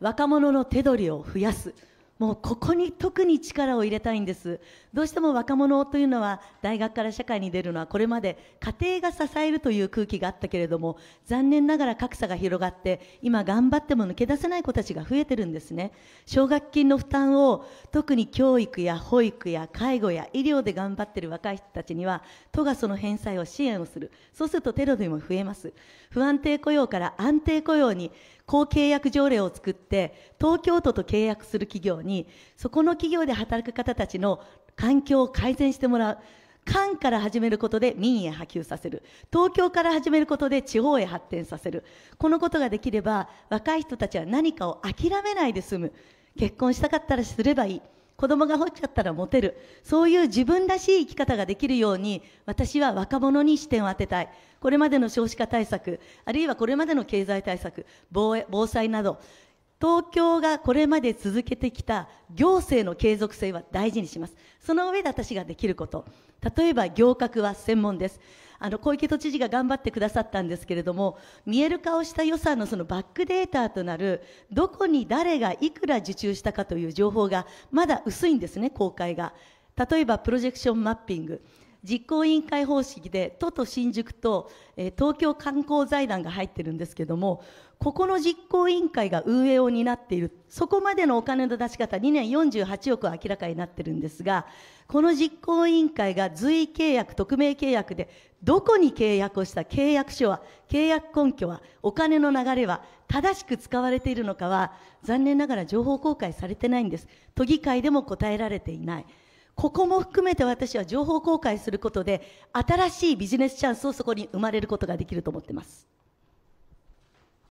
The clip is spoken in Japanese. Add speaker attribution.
Speaker 1: 若者の手取りを増やすもうここに特に力を入れたいんですどうしても若者というのは大学から社会に出るのはこれまで家庭が支えるという空気があったけれども残念ながら格差が広がって今頑張っても抜け出せない子たちが増えてるんですね奨学金の負担を特に教育や保育や介護や医療で頑張ってる若い人たちには都がその返済を支援をするそうするとテロでも増えます不安定雇用から安定雇用に高契約条例を作って東京都と契約する企業にそこの企業で働く方たちの環境を改善してもらう官から始めることで民へ波及させる東京から始めることで地方へ発展させるこのことができれば若い人たちは何かを諦めないで済む結婚したかったらすればいい子供が欲しかったらモテるそういう自分らしい生き方ができるように私は若者に視点を当てたいこれまでの少子化対策あるいはこれまでの経済対策防衛防災など東京がこれまで続けてきた行政の継続性は大事にします。その上で私ができること。例えば、行革は専門です。あの、小池都知事が頑張ってくださったんですけれども、見える化をした予算のそのバックデータとなる、どこに誰がいくら受注したかという情報がまだ薄いんですね、公開が。例えば、プロジェクションマッピング。実行委員会方式で都と新宿と、えー、東京観光財団が入ってるんですけどもここの実行委員会が運営を担っているそこまでのお金の出し方2年48億は明らかになってるんですがこの実行委員会が随意契約匿名契約でどこに契約をした契約書は契約根拠はお金の流れは正しく使われているのかは残念ながら情報公開されてないんです都議会でも答えられていない。ここも含めて私は情報公開することで新しいビジネスチャンスをそこに生まれることができると思ってます。